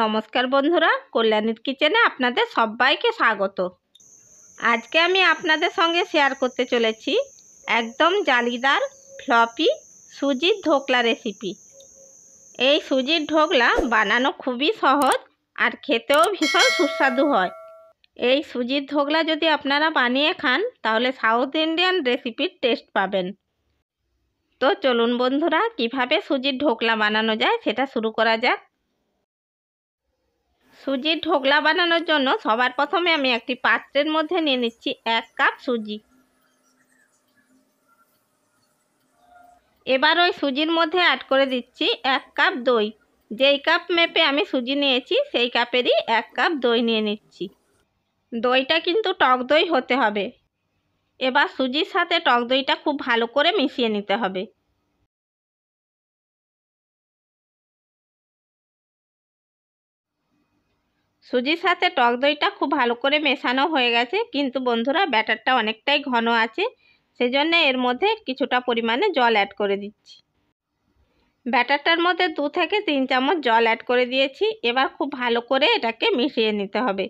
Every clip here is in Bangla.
নমস্কার বন্ধুরা কল্যাণীর কিচেনে আপনাদের সবাইকে স্বাগত আজকে আমি আপনাদের সঙ্গে শেয়ার করতে চলেছি একদম জালিদার ফ্লপি সুজির ঢোকলা রেসিপি এই সুজির ঢোকলা বানানো খুবই সহজ আর খেতেও ভীষণ সুস্বাদু হয় এই সুজির ঢোকলা যদি আপনারা বানিয়ে খান তাহলে সাউথ ইন্ডিয়ান রেসিপির টেস্ট পাবেন তো চলুন বন্ধুরা কিভাবে সুজির ঢোকলা বানানো যায় সেটা শুরু করা যাক সুজির ঢোকলা বানানোর জন্য সবার প্রথমে আমি একটি পাত্রের মধ্যে নিয়ে নিচ্ছি এক কাপ সুজি এবার ওই সুজির মধ্যে অ্যাড করে দিচ্ছি এক কাপ দই যেই কাপ মেপে আমি সুজি নিয়েছি সেই কাপেরই এক কাপ দই নিয়ে নিচ্ছি দইটা কিন্তু টক দই হতে হবে এবার সুজির সাথে টক দইটা খুব ভালো করে মিশিয়ে নিতে হবে সুজির সাথে টক দইটা খুব ভালো করে মেশানো হয়ে গেছে কিন্তু বন্ধুরা ব্যাটারটা অনেকটাই ঘন আছে সেজন্য এর মধ্যে কিছুটা পরিমাণে জল অ্যাড করে দিচ্ছি ব্যাটারটার মধ্যে দু থেকে তিন চামচ জল অ্যাড করে দিয়েছি এবার খুব ভালো করে এটাকে মিশিয়ে নিতে হবে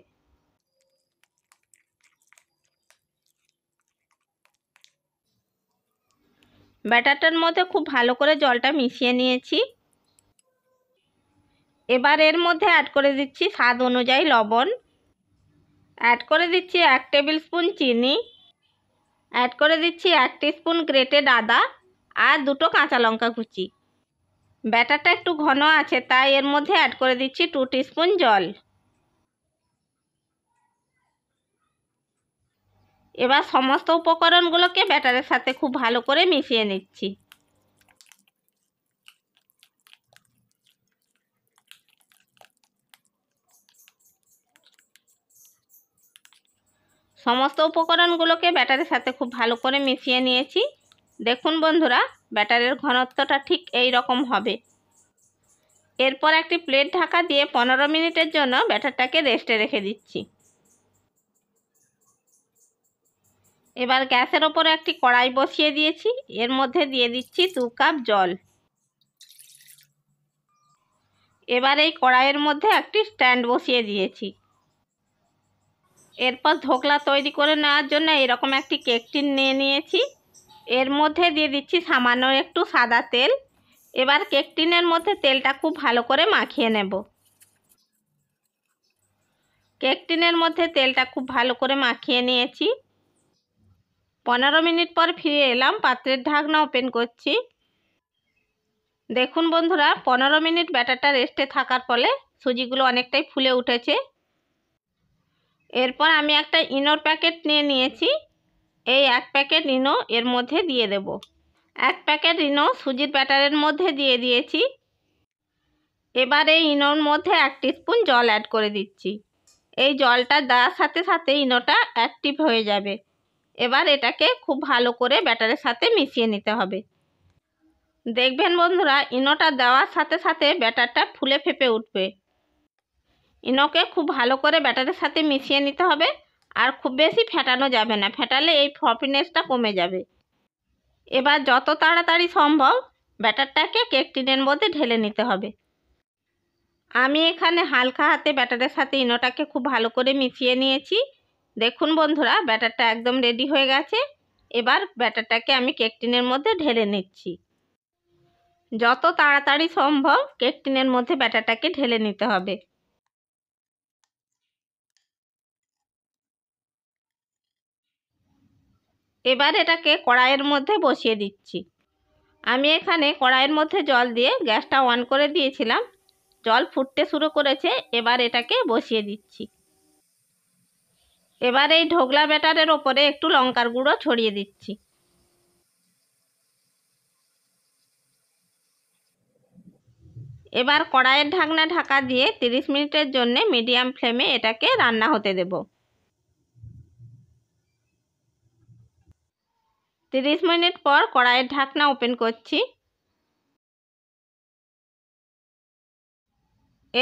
ব্যাটারটার মধ্যে খুব ভালো করে জলটা মিশিয়ে নিয়েছি এবার এর মধ্যে অ্যাড করে দিচ্ছি স্বাদ অনুযায়ী লবণ অ্যাড করে দিচ্ছি এক টেবিল স্পুন চিনি অ্যাড করে দিচ্ছি এক স্পুন গ্রেটেড আদা আর দুটো কাঁচা লঙ্কা কুচি ব্যাটারটা একটু ঘন আছে তাই এর মধ্যে অ্যাড করে দিচ্ছি টু স্পুন জল এবার সমস্ত উপকরণগুলোকে ব্যাটারের সাথে খুব ভালো করে মিশিয়ে নিচ্ছি সমস্ত উপকরণগুলোকে ব্যাটারের সাথে খুব ভালো করে মিশিয়ে নিয়েছি দেখুন বন্ধুরা ব্যাটারের ঘনত্বটা ঠিক এই রকম হবে এরপর একটি প্লেট ঢাকা দিয়ে পনেরো মিনিটের জন্য ব্যাটারটাকে রেস্টে রেখে দিচ্ছি এবার গ্যাসের ওপরে একটি কড়াই বসিয়ে দিয়েছি এর মধ্যে দিয়ে দিচ্ছি দু কাপ জল এবার এই কড়াইয়ের মধ্যে একটি স্ট্যান্ড বসিয়ে দিয়েছি এরপর ধোকলা তৈরি করে নেওয়ার জন্য এরকম একটি কেক টিন নিয়ে নিয়েছি এর মধ্যে দিয়ে দিচ্ছি সামান্য একটু সাদা তেল এবার কেক টিনের মধ্যে তেলটা খুব ভালো করে মাখিয়ে নেব কেক টিনের মধ্যে তেলটা খুব ভালো করে মাখিয়ে নিয়েছি পনেরো মিনিট পর ফিরে এলাম পাত্রের ঢাকনা ওপেন করছি দেখুন বন্ধুরা পনেরো মিনিট ব্যাটারটা রেস্টে থাকার ফলে সুজিগুলো অনেকটাই ফুলে উঠেছে এরপর আমি একটা ইনোর প্যাকেট নিয়ে নিয়েছি এই এক প্যাকেট ইনো এর মধ্যে দিয়ে দেব এক প্যাকেট ইনো সুজির ব্যাটারের মধ্যে দিয়ে দিয়েছি এবার এই ইনোর মধ্যে এক স্পুন জল অ্যাড করে দিচ্ছি এই জলটা দেওয়ার সাথে সাথে ইনোটা অ্যাক্টিভ হয়ে যাবে এবার এটাকে খুব ভালো করে ব্যাটারের সাথে মিশিয়ে নিতে হবে দেখবেন বন্ধুরা ইনোটা দেওয়ার সাথে সাথে ব্যাটারটা ফুলে ফেপে উঠবে ইনোকে খুব ভালো করে ব্যাটারের সাথে মিশিয়ে নিতে হবে আর খুব বেশি ফেটানো যাবে না ফেটালে এই ফ্লপিনেসটা কমে যাবে এবার যত তাড়াতাড়ি সম্ভব ব্যাটারটাকে কেক টিনের মধ্যে ঢেলে নিতে হবে আমি এখানে হালকা হাতে ব্যাটারের সাথে ইনোটাকে খুব ভালো করে মিশিয়ে নিয়েছি দেখুন বন্ধুরা ব্যাটারটা একদম রেডি হয়ে গেছে এবার ব্যাটারটাকে আমি কেক টিনের মধ্যে ঢেলে নিচ্ছি যত তাড়াতাড়ি সম্ভব কেক টিনের মধ্যে ব্যাটারটাকে ঢেলে নিতে হবে এবার এটাকে কড়াইয়ের মধ্যে বসিয়ে দিচ্ছি আমি এখানে কড়াইয়ের মধ্যে জল দিয়ে গ্যাসটা অন করে দিয়েছিলাম জল ফুটতে শুরু করেছে এবার এটাকে বসিয়ে দিচ্ছি এবার এই ঢোকলা ব্যাটারের ওপরে একটু লঙ্কার গুঁড়ো ছড়িয়ে দিচ্ছি এবার কড়াইয়ের ঢাকনা ঢাকা দিয়ে 30 মিনিটের জন্য মিডিয়াম ফ্লেমে এটাকে রান্না হতে দেব তিরিশ মিনিট পর কড়াইয়ের ঢাকনা ওপেন করছি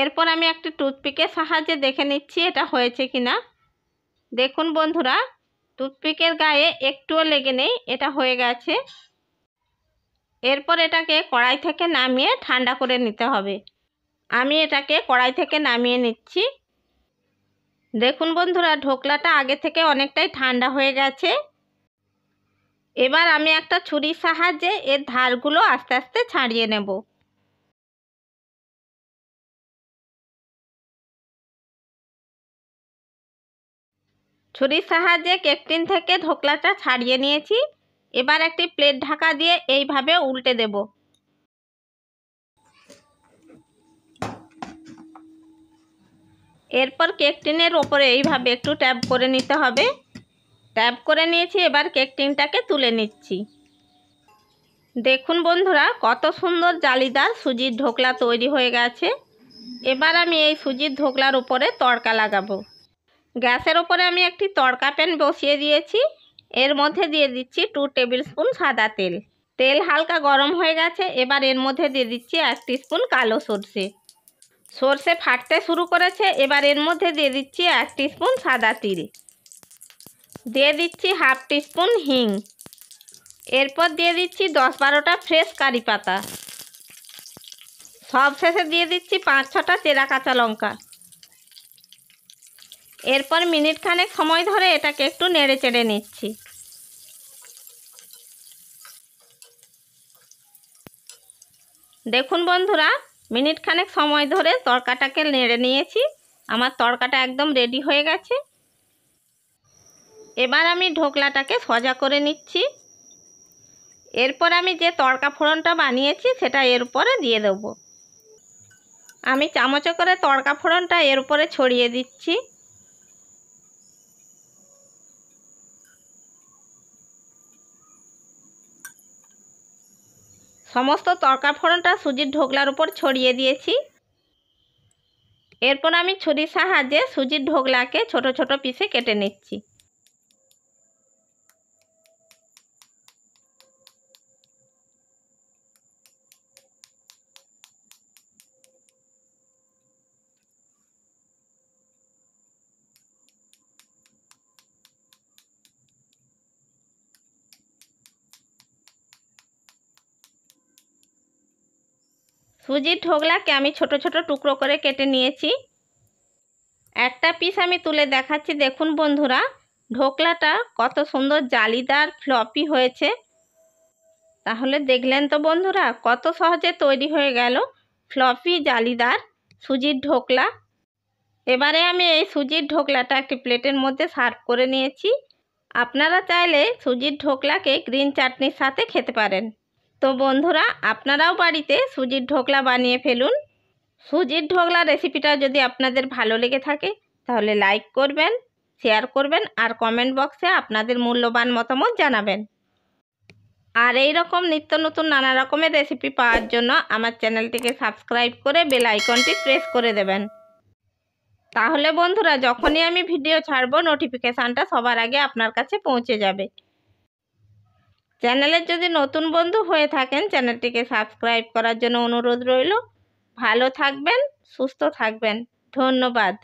এরপর আমি একটা টুথপিকের সাহায্যে দেখে নিচ্ছি এটা হয়েছে কিনা দেখুন বন্ধুরা টুথপিকের গায়ে একটুও লেগে নেই এটা হয়ে গেছে এরপর এটাকে কড়াই থেকে নামিয়ে ঠান্ডা করে নিতে হবে আমি এটাকে কড়াই থেকে নামিয়ে নিচ্ছি দেখুন বন্ধুরা ঢোকলাটা আগে থেকে অনেকটাই ঠান্ডা হয়ে গেছে এবার আমি একটা ছুরির সাহায্যে এর ধারগুলো আস্তে আস্তে ছাড়িয়ে নেব ছুরির সাহায্যে কেকটিন থেকে ধোকলাটা ছাড়িয়ে নিয়েছি এবার একটি প্লেট ঢাকা দিয়ে এইভাবে উল্টে দেব এরপর কেকটিনের ওপরে এইভাবে একটু ট্যাপ করে নিতে হবে ট্যাপ করে নিয়েছি এবার কেক টিনটাকে তুলে নিচ্ছি দেখুন বন্ধুরা কত সুন্দর জালিদার সুজির ঢোকলা তৈরি হয়ে গেছে এবার আমি এই সুজির ঢোকলার উপরে তড়কা লাগাবো গ্যাসের ওপরে আমি একটি তড়কা প্যান বসিয়ে দিয়েছি এর মধ্যে দিয়ে দিচ্ছি টু টেবিল স্পুন সাদা তেল তেল হালকা গরম হয়ে গেছে এবার এর মধ্যে দিয়ে দিচ্ছি এক স্পুন কালো সর্ষে সর্ষে ফাটতে শুরু করেছে এবার এর মধ্যে দিয়ে দিচ্ছি এক স্পুন সাদা তিল দিয়ে দিচ্ছি হাফ স্পুন হিং এরপর দিয়ে দিচ্ছি দশ বারোটা ফ্রেশ কারি পাতা সব শেষে দিয়ে দিচ্ছি পাঁচ ছটা চেরা কাঁচা লঙ্কা এরপর মিনিট খানেক সময় ধরে এটাকে একটু নেড়ে চেড়ে নিচ্ছি দেখুন বন্ধুরা মিনিট খানেক সময় ধরে তরকাটাকে নেড়ে নিয়েছি আমার তরকাটা একদম রেডি হয়ে গেছে এবার আমি ঢোকলাটাকে সজা করে নিচ্ছি এরপর আমি যে তড়কা ফোড়নটা বানিয়েছি সেটা এর উপরে দিয়ে দেব আমি চামচে করে তড়কা ফোড়নটা এর উপরে ছড়িয়ে দিচ্ছি সমস্ত তড়কা ফোড়নটা সুজির ঢোকলার উপর ছড়িয়ে দিয়েছি এরপর আমি ছুরির সাহায্যে সুজির ঢোকলাকে ছোট ছোট পিসে কেটে নিচ্ছি সুজির ঢোকলাকে আমি ছোট ছোট টুকরো করে কেটে নিয়েছি একটা পিস আমি তুলে দেখাচ্ছি দেখুন বন্ধুরা ঢোকলাটা কত সুন্দর জালিদার ফ্লপি হয়েছে তাহলে দেখলেন তো বন্ধুরা কত সহজে তৈরি হয়ে গেল ফ্লপি জালিদার সুজির ঢোকলা এবারে আমি এই সুজির ঢোকলাটা একটি প্লেটের মধ্যে সার্ভ করে নিয়েছি আপনারা চাইলে সুজির ঢোকলাকে গ্রিন চাটনির সাথে খেতে পারেন তো বন্ধুরা আপনারাও বাড়িতে সুজির ঢোকলা বানিয়ে ফেলুন সুজির ঢোকলা রেসিপিটা যদি আপনাদের ভালো লেগে থাকে তাহলে লাইক করবেন শেয়ার করবেন আর কমেন্ট বক্সে আপনাদের মূল্যবান মতামত জানাবেন আর এই রকম নিত্য নতুন নানা রকমের রেসিপি পাওয়ার জন্য আমার চ্যানেলটিকে সাবস্ক্রাইব করে বেল আইকনটি প্রেস করে দেবেন তাহলে বন্ধুরা যখনই আমি ভিডিও ছাড়বো নোটিফিকেশানটা সবার আগে আপনার কাছে পৌঁছে যাবে চ্যানেলের যদি নতুন বন্ধু হয়ে থাকেন চ্যানেলটিকে সাবস্ক্রাইব করার জন্য অনুরোধ রইল ভালো থাকবেন সুস্থ থাকবেন ধন্যবাদ